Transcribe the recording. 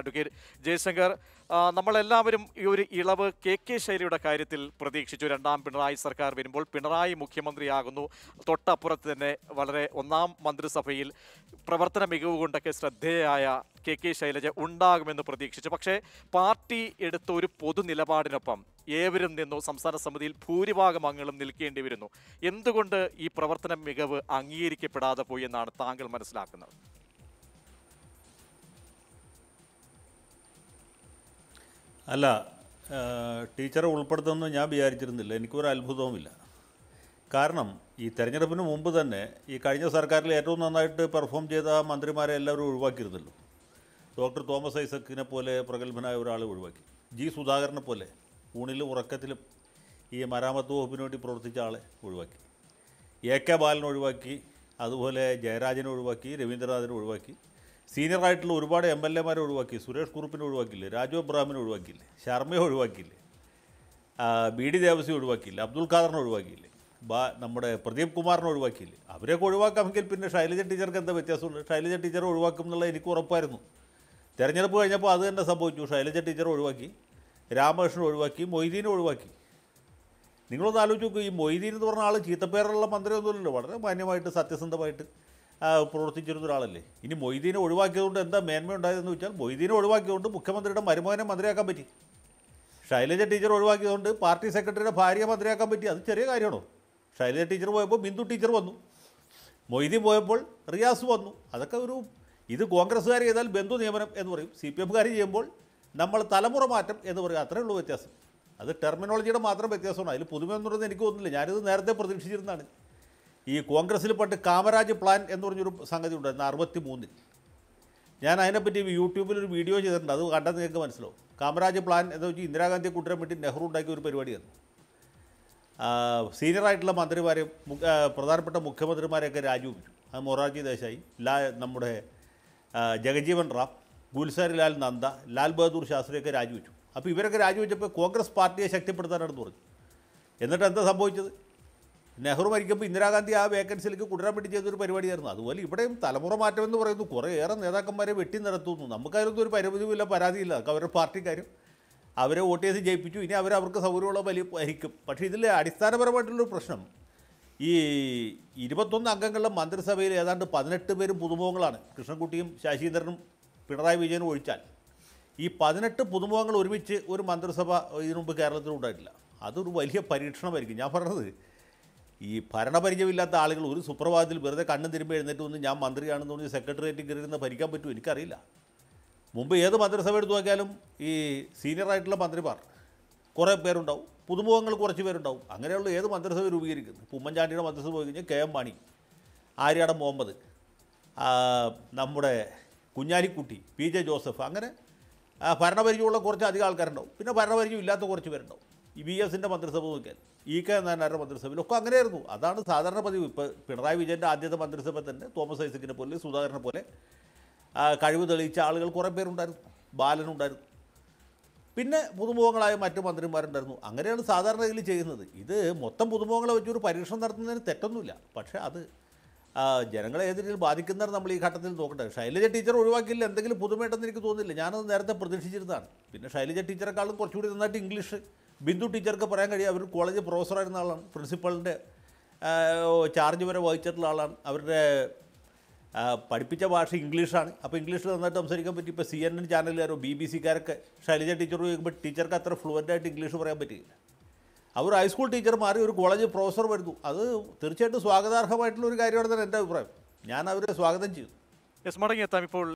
advocate Jaishankar നമ്മളെല്ലാവരും ഈ ഒരു ഇളവ് കെ കെ ശൈലിയുടെ കാര്യത്തിൽ പ്രതീക്ഷിച്ചു രണ്ടാം പിണറായി സർക്കാർ വരുമ്പോൾ പിണറായി മുഖ്യമന്ത്രിയാകുന്നു തൊട്ടപ്പുറത്ത് തന്നെ വളരെ ഒന്നാം മന്ത്രിസഭയിൽ പ്രവർത്തന മികവ് കൊണ്ടൊക്കെ ശ്രദ്ധേയായ കെ കെ ശൈലജ ഉണ്ടാകുമെന്ന് പ്രതീക്ഷിച്ചു പക്ഷേ പാർട്ടി എടുത്ത ഒരു പൊതു നിലപാടിനൊപ്പം ഏവരും നിന്നു സംസ്ഥാന സമിതിയിൽ ഭൂരിഭാഗം അംഗങ്ങളും നിൽക്കേണ്ടി വരുന്നു എന്തുകൊണ്ട് ഈ പ്രവർത്തന മികവ് അംഗീകരിക്കപ്പെടാതെ പോയി എന്നാണ് താങ്കൾ മനസ്സിലാക്കുന്നത് അല്ല ടീച്ചറെ ഉൾപ്പെടുത്തുമെന്ന് ഞാൻ വിചാരിച്ചിരുന്നില്ല എനിക്കൊരു അത്ഭുതവുമില്ല കാരണം ഈ തെരഞ്ഞെടുപ്പിന് മുമ്പ് തന്നെ ഈ കഴിഞ്ഞ സർക്കാരിൽ ഏറ്റവും നന്നായിട്ട് പെർഫോം ചെയ്ത മന്ത്രിമാരെ എല്ലാവരും ഒഴിവാക്കിയിരുന്നല്ലോ ഡോക്ടർ തോമസ് ഐസക്കിനെ പോലെ പ്രഗത്ഭനായ ഒരാൾ ഒഴിവാക്കി ജി സുധാകരനെ പോലെ ഊണിലും ഉറക്കത്തിലും ഈ മരാമത്ത് വകുപ്പിന് വേണ്ടി പ്രവർത്തിച്ച ആളെ ഒഴിവാക്കി എ കെ ബാലനെ ഒഴിവാക്കി അതുപോലെ ജയരാജനെ ഒഴിവാക്കി രവീന്ദ്രനാഥിനെ ഒഴിവാക്കി സീനിയർ ആയിട്ടുള്ള ഒരുപാട് എം എൽ എമാരെ ഒഴിവാക്കി സുരേഷ് കുറുപ്പിനെ ഒഴിവാക്കില്ലേ രാജു അബ്രാമിനെ ഒഴിവാക്കിയില്ലേ ശർമ്മയെ ഒഴിവാക്കിയില്ലേ ബി ഡി ദേവസ്വം ഒഴിവാക്കിയില്ലേ അബ്ദുൽ ഖാദറിനെ ഒഴിവാക്കിയില്ലേ ബാ നമ്മുടെ പ്രദീപ് കുമാറിനെ ഒഴിവാക്കിയില്ലേ അവരെയൊക്കെ ഒഴിവാക്കാമെങ്കിൽ പിന്നെ ശൈലജ ടീച്ചർക്ക് എന്താ വ്യത്യാസമുണ്ട് ശൈലജ ടീച്ചർ ഒഴിവാക്കും എന്നുള്ളത് എനിക്ക് ഉറപ്പായിരുന്നു തിരഞ്ഞെടുപ്പ് കഴിഞ്ഞപ്പോൾ അത് തന്നെ സംഭവിച്ചു ശൈലജ ടീച്ചർ ഒഴിവാക്കി രാമകൃഷ്ണൻ ഒഴിവാക്കി മൊയ്തീനെ ഒഴിവാക്കി നിങ്ങളൊന്ന് ആലോചിച്ച് നോക്കൂ ഈ മൊയ്തീൻ എന്ന് പറഞ്ഞ ആൾ ചീത്തപ്പേരുള്ള മന്ത്രിയൊന്നുമില്ലല്ലോ വളരെ മാന്യമായിട്ട് സത്യസന്ധമായിട്ട് പ്രവർത്തിച്ചിരുന്ന ഒരാളല്ലേ ഇനി മൊയ്തീനെ ഒഴിവാക്കിയതുകൊണ്ട് എന്താ മേന്മയുണ്ടായതെന്ന് വെച്ചാൽ മൊയ്തീനെ ഒഴിവാക്കിയതുകൊണ്ട് മുഖ്യമന്ത്രിയുടെ മരുമോനെ മന്ത്രിയാക്കാൻ പറ്റി ശൈലജ ടീച്ചർ ഒഴിവാക്കിയതുകൊണ്ട് പാർട്ടി സെക്രട്ടറിയുടെ ഭാര്യ മന്ത്രിയാക്കാൻ പറ്റി അത് ചെറിയ കാര്യമാണോ ശൈലജ ടീച്ചർ പോയപ്പോൾ ബിന്ദു ടീച്ചർ വന്നു മൊയ്തീൻ പോയപ്പോൾ റിയാസ് വന്നു അതൊക്കെ ഒരു ഇത് കോൺഗ്രസ്സുകാർ ചെയ്താൽ ബന്ധു നിയമനം എന്ന് പറയും സി പി എഫുകാർ ചെയ്യുമ്പോൾ നമ്മൾ തലമുറ മാറ്റം എന്ന് പറയും അത്രേ ഉള്ളൂ വ്യത്യാസം അത് ടെർമിനോളജിയുടെ മാത്രം വ്യത്യാസമാണ് അതിൽ എനിക്ക് തോന്നുന്നില്ല ഞാനിത് നേരത്തെ പ്രതീക്ഷിച്ചിരുന്നതാണ് ഈ കോൺഗ്രസ്സിൽ പെട്ട് കാമരാജ് പ്ലാൻ എന്ന് പറഞ്ഞൊരു സംഗതി ഉണ്ടായിരുന്നു അറുപത്തി മൂന്നിൽ ഞാൻ അതിനെപ്പറ്റി യൂട്യൂബിൽ ഒരു വീഡിയോ ചെയ്തിട്ടുണ്ട് അത് കണ്ടാൽ നിങ്ങൾക്ക് മനസ്സിലാവും കാമരാജ് പ്ലാൻ എന്ന് വെച്ചാൽ ഇന്ദിരാഗാന്ധിയെ കൂട്ടാൻ വേണ്ടി നെഹ്റു ഉണ്ടാക്കിയ ഒരു പരിപാടിയായിരുന്നു സീനിയറായിട്ടുള്ള മന്ത്രിമാരെ പ്രധാനപ്പെട്ട മുഖ്യമന്ത്രിമാരെയൊക്കെ രാജിവെച്ചു അത് മൊറാർജി ദേശായി ലാ നമ്മുടെ ജഗജീവൻ റാം ഗുൽസാരി ലാൽ നന്ദ ലാൽ ബഹദൂർ ശാസ്ത്രിയൊക്കെ രാജിവെച്ചു അപ്പോൾ ഇവരൊക്കെ രാജിവെച്ചപ്പോൾ കോൺഗ്രസ് പാർട്ടിയെ ശക്തിപ്പെടുത്താനാണെന്ന് പറഞ്ഞു എന്നിട്ട് എന്താ സംഭവിച്ചത് നെഹ്റു മരിക്കുമ്പോൾ ഇന്ദിരാഗാന്ധി ആ വേക്കൻസിയിലേക്ക് കുടരാൻ വേണ്ടി ചെയ്തൊരു പരിപാടിയായിരുന്നു അതുപോലെ ഇവിടെയും തലമുറ മാറ്റമെന്ന് പറയുന്നു കുറേയേറെ നേതാക്കന്മാരെ വെട്ടി നടത്തുന്നു നമുക്കതിലൊന്നും ഒരു പരിമിതിയുമില്ല പരാതിയില്ല അവരുടെ പാർട്ടിക്കാരും അവരെ വോട്ട് ചെയ്ത് ജയിപ്പിച്ചു ഇനി അവർ അവർക്ക് സൗകര്യമുള്ള വലിയ ഭരിക്കും പക്ഷേ ഇതിൽ അടിസ്ഥാനപരമായിട്ടുള്ളൊരു പ്രശ്നം ഈ ഇരുപത്തൊന്ന് അംഗങ്ങളുടെ മന്ത്രിസഭയിൽ ഏതാണ്ട് പതിനെട്ട് പേരും പുതുമുഖങ്ങളാണ് കൃഷ്ണൻകുട്ടിയും ശശീന്ദ്രനും പിണറായി വിജയനും ഒഴിച്ചാൽ ഈ പതിനെട്ട് പുതുമുഖങ്ങൾ ഒരുമിച്ച് ഒരു മന്ത്രിസഭ ഇതിനു മുമ്പ് കേരളത്തിൽ ഉണ്ടായിട്ടില്ല അതൊരു വലിയ പരീക്ഷണമായിരിക്കും ഞാൻ പറഞ്ഞത് ഈ ഭരണപരിചയമില്ലാത്ത ആളുകൾ ഒരു സുപ്രഭാതത്തിൽ വെറുതെ കണ്ണു തിരുമ്പ് എഴുന്നേറ്റ് വന്ന് ഞാൻ മന്ത്രിയാണെന്ന് പറഞ്ഞ് സെക്രട്ടേറിയറ്റ് കയറിയിരുന്ന ഭരിക്കാൻ പറ്റുമോ എനിക്കറിയില്ല മുമ്പ് ഏത് മന്ത്രിസഭ എടുത്തു നോക്കിയാലും ഈ സീനിയറായിട്ടുള്ള മന്ത്രിമാർ കുറേ പേരുണ്ടാവും പുതുമുഖങ്ങൾ കുറച്ച് പേരുണ്ടാവും അങ്ങനെയുള്ള ഏത് മന്ത്രിസഭ രൂപീകരിക്കുന്നു ഇപ്പോൾ ഉമ്മൻചാണ്ടിയുടെ മന്ത്രിസഭ പോയി കഴിഞ്ഞാൽ കെ എം മാണി ആര്യാട മുഹമ്മദ് നമ്മുടെ കുഞ്ഞാലിക്കുട്ടി പി ജെ ജോസഫ് അങ്ങനെ ഭരണപരിചയമുള്ള കുറച്ച് അധികം ആൾക്കാരുണ്ടാവും പിന്നെ ഭരണപരിചയം ഇല്ലാത്ത കുറച്ച് പേരുണ്ടാവും ബി എസിൻ്റെ മന്ത്രിസഭ നോക്കിയാൽ ഇ കെ നായനാരുടെ മന്ത്രിസഭയിലൊക്കെ അങ്ങനെയായിരുന്നു അതാണ് സാധാരണ പതിവ് ഇപ്പോൾ പിണറായി വിജയൻ്റെ ആദ്യത്തെ മന്ത്രിസഭ തന്നെ തോമസ് ഐസക്കിനെ പോലെ സുധാകരനെ പോലെ കഴിവ് തെളിയിച്ച ആളുകൾ കുറേ പേരുണ്ടായിരുന്നു ബാലനുണ്ടായിരുന്നു പിന്നെ പുതുമുഖങ്ങളായ മറ്റു മന്ത്രിമാരുണ്ടായിരുന്നു അങ്ങനെയാണ് സാധാരണ ഇതിൽ ചെയ്യുന്നത് ഇത് മൊത്തം പുതുമുഖങ്ങളെ വെച്ചൊരു പരീക്ഷണം നടത്തുന്നതിന് തെറ്റൊന്നുമില്ല പക്ഷേ അത് ജനങ്ങളെ ഏത് രീതിയിൽ ബാധിക്കുന്നവർ നമ്മൾ ഈ ഘട്ടത്തിൽ നോക്കേണ്ടത് ശൈലജ ടീച്ചർ ഒഴിവാക്കിയില്ല എന്തെങ്കിലും പുതുമയുണ്ടെന്ന് എനിക്ക് തോന്നുന്നില്ല ഞാനത് നേരത്തെ പ്രതീക്ഷിച്ചിരുന്നതാണ് പിന്നെ ശൈലജ ടീച്ചറെക്കാളും കുറച്ചുകൂടി നന്നായിട്ട് ഇംഗ്ലീഷ് ബിന്ദു ടീച്ചർക്ക് പറയാൻ കഴിയും അവർ കോളേജ് പ്രൊഫസറായിരുന്ന ആളാണ് പ്രിൻസിപ്പളിൻ്റെ ചാർജ് വരെ വഹിച്ചിട്ടുള്ള ആളാണ് അവരുടെ പഠിപ്പിച്ച ഭാഷ ഇംഗ്ലീഷാണ് അപ്പോൾ ഇംഗ്ലീഷിൽ നന്നായിട്ട് സംസാരിക്കാൻ പറ്റി ഇപ്പോൾ സി എൻ എൻ ചാനലുകാരോ ബി ബി സിക്കാരൊക്കെ ശൈലജ ടീച്ചർ ചോദിക്കുമ്പോൾ ടീച്ചർക്ക് അത്ര ഫ്ലുവൻ്റായിട്ട് ഇംഗ്ലീഷ് പറയാൻ പറ്റിയില്ല അവർ ഹൈസ്കൂൾ ടീച്ചർ മാറി ഒരു കോളേജ് പ്രൊഫസർ വരുന്നു അത് തീർച്ചയായിട്ടും സ്വാഗതാർഹമായിട്ടുള്ള ഒരു കാര്യമാണ് തന്നെ എൻ്റെ അഭിപ്രായം ഞാൻ അവരെ സ്വാഗതം ചെയ്തു എത്താം ഇപ്പോൾ